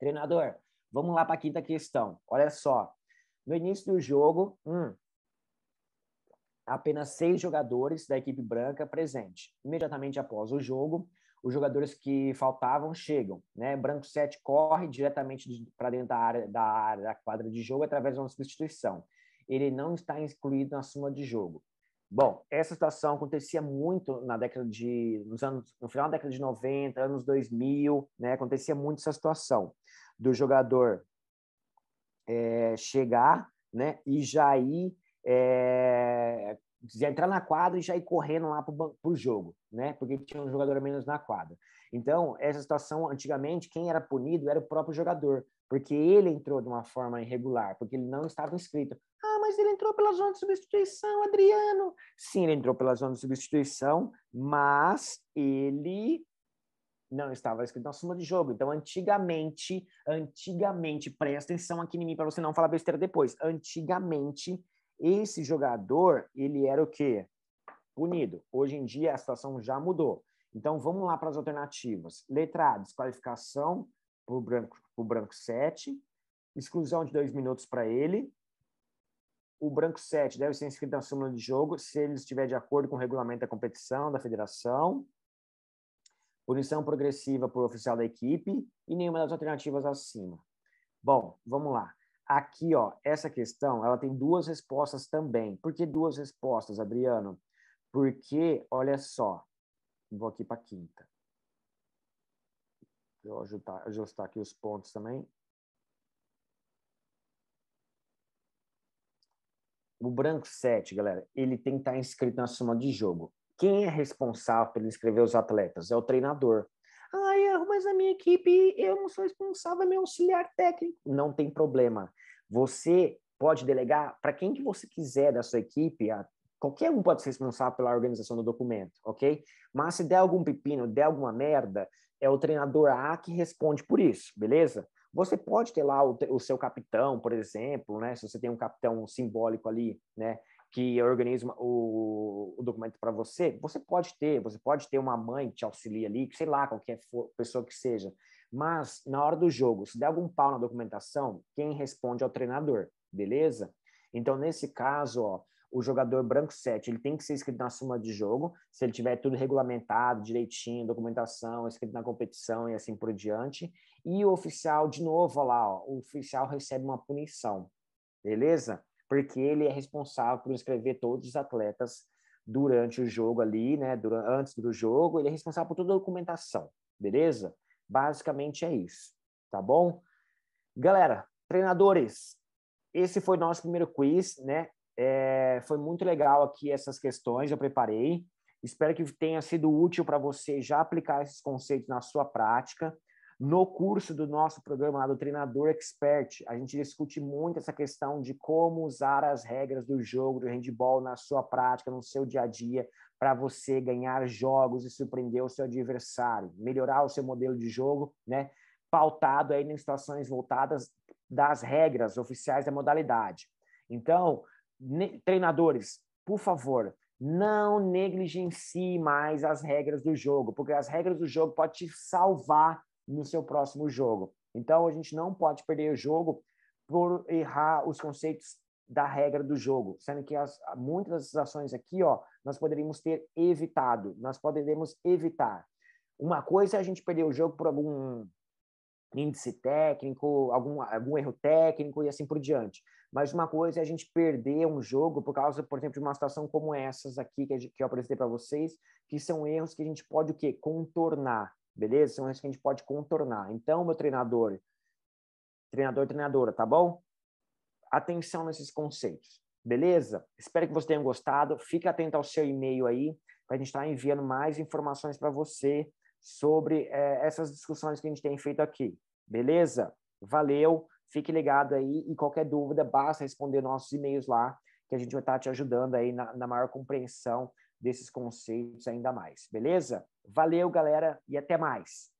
Treinador, vamos lá para a quinta questão. Olha só. No início do jogo, hum, apenas seis jogadores da equipe branca presente. Imediatamente após o jogo, os jogadores que faltavam chegam. Né? Branco 7 corre diretamente para dentro da área, da área da quadra de jogo através de uma substituição. Ele não está incluído na soma de jogo. Bom, essa situação acontecia muito na década de nos anos no final da década de 90, anos 2000, né? Acontecia muito essa situação do jogador é, chegar, né, e já ir é, entrar na quadra e já ir correndo lá pro, pro jogo, né? Porque tinha um jogador menos na quadra. Então, essa situação antigamente quem era punido era o próprio jogador, porque ele entrou de uma forma irregular, porque ele não estava inscrito. Ah, mas ele entrou pela zona de substituição, Adriano. Sim, ele entrou pela zona de substituição, mas ele não estava escrito na soma de jogo. Então, antigamente, antigamente, presta atenção aqui em mim para você não falar besteira depois. Antigamente, esse jogador, ele era o quê? Punido. Hoje em dia, a situação já mudou. Então, vamos lá para as alternativas. Letra A, desqualificação para o branco, pro branco 7, exclusão de dois minutos para ele. O branco 7 deve ser inscrito na súmula de jogo se ele estiver de acordo com o regulamento da competição, da federação. Punição progressiva por oficial da equipe e nenhuma das alternativas acima. Bom, vamos lá. Aqui, ó, essa questão, ela tem duas respostas também. Por que duas respostas, Adriano? Porque, olha só, vou aqui para a quinta. Deixa eu ajustar, ajustar aqui os pontos também. O branco 7, galera, ele tem que estar tá inscrito na soma de jogo. Quem é responsável por inscrever os atletas? É o treinador. Ah, mas a minha equipe, eu não sou responsável, é meu auxiliar técnico. Não tem problema. Você pode delegar para quem que você quiser da sua equipe, a qualquer um pode ser responsável pela organização do documento, ok? Mas se der algum pepino, der alguma merda, é o treinador A que responde por isso, beleza? Você pode ter lá o, o seu capitão, por exemplo, né? Se você tem um capitão simbólico ali, né? Que organiza o, o documento para você, você pode ter, você pode ter uma mãe que te auxilia ali, sei lá, qualquer for, pessoa que seja. Mas, na hora do jogo, se der algum pau na documentação, quem responde é o treinador, beleza? Então, nesse caso, ó, o jogador branco 7, ele tem que ser inscrito na súmula de jogo, se ele tiver tudo regulamentado, direitinho, documentação, escrito na competição e assim por diante. E o oficial, de novo, olha lá, ó, o oficial recebe uma punição, beleza? Porque ele é responsável por inscrever todos os atletas durante o jogo ali, né? Durante, antes do jogo, ele é responsável por toda a documentação, beleza? Basicamente é isso, tá bom? Galera, treinadores, esse foi nosso primeiro quiz, né? É, foi muito legal aqui essas questões, eu preparei. Espero que tenha sido útil para você já aplicar esses conceitos na sua prática. No curso do nosso programa do Treinador Expert, a gente discute muito essa questão de como usar as regras do jogo do handball na sua prática, no seu dia a dia, para você ganhar jogos e surpreender o seu adversário, melhorar o seu modelo de jogo, né? Pautado aí em situações voltadas das regras oficiais da modalidade. Então, treinadores, por favor, não negligencie mais as regras do jogo, porque as regras do jogo podem te salvar no seu próximo jogo. Então, a gente não pode perder o jogo por errar os conceitos da regra do jogo, sendo que as, muitas das ações aqui, ó, nós poderíamos ter evitado, nós poderíamos evitar. Uma coisa é a gente perder o jogo por algum índice técnico, algum, algum erro técnico e assim por diante. Mas uma coisa é a gente perder um jogo por causa, por exemplo, de uma situação como essas aqui que, que eu apresentei para vocês, que são erros que a gente pode o quê? Contornar, beleza? São erros que a gente pode contornar. Então, meu treinador, treinador, treinadora, tá bom? Atenção nesses conceitos, beleza? Espero que vocês tenham gostado. Fique atento ao seu e-mail aí, para a gente estar tá enviando mais informações para você sobre é, essas discussões que a gente tem feito aqui. Beleza? Valeu, fique ligado aí e qualquer dúvida, basta responder nossos e-mails lá, que a gente vai estar te ajudando aí na, na maior compreensão desses conceitos ainda mais. Beleza? Valeu, galera, e até mais!